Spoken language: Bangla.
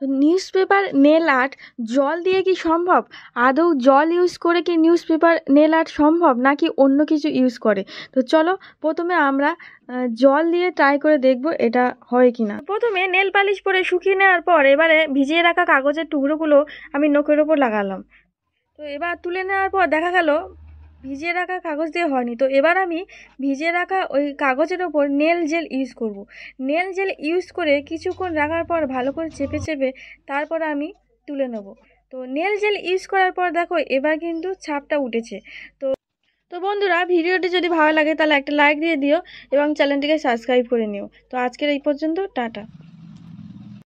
তো নিউজ পেপার নেল আর্ট জল দিয়ে কি সম্ভব আদৌ জল ইউজ করে কি নিউজ পেপার নেল আর্ট সম্ভব নাকি অন্য কিছু ইউজ করে তো চলো প্রথমে আমরা জল দিয়ে ট্রাই করে দেখব এটা হয় কি না প্রথমে নেল পালিশ পরে শুকিয়ে নেওয়ার পর এবারে ভিজিয়ে রাখা কাগজের টুকরোগুলো আমি নখের ওপর লাগালাম তো এবার তুলে নেওয়ার পর দেখা গেল ভিজিয়ে রাখা কাগজ দিয়ে হয়নি তো এবার আমি ভিজিয়ে রাখা ওই কাগজের ওপর নেল জেল ইউজ করব। নেল জেল ইউজ করে কিছুক্ষণ রাখার পর ভালো করে চেপে চেপে তারপর আমি তুলে নেব তো নেল জেল ইউজ করার পর দেখো এবার কিন্তু ছাপটা উঠেছে তো তো বন্ধুরা ভিডিওটি যদি ভালো লাগে তাহলে একটা লাইক দিয়ে দিও এবং চ্যানেলটিকে সাবস্ক্রাইব করে নিও তো আজকের এই পর্যন্ত টাটা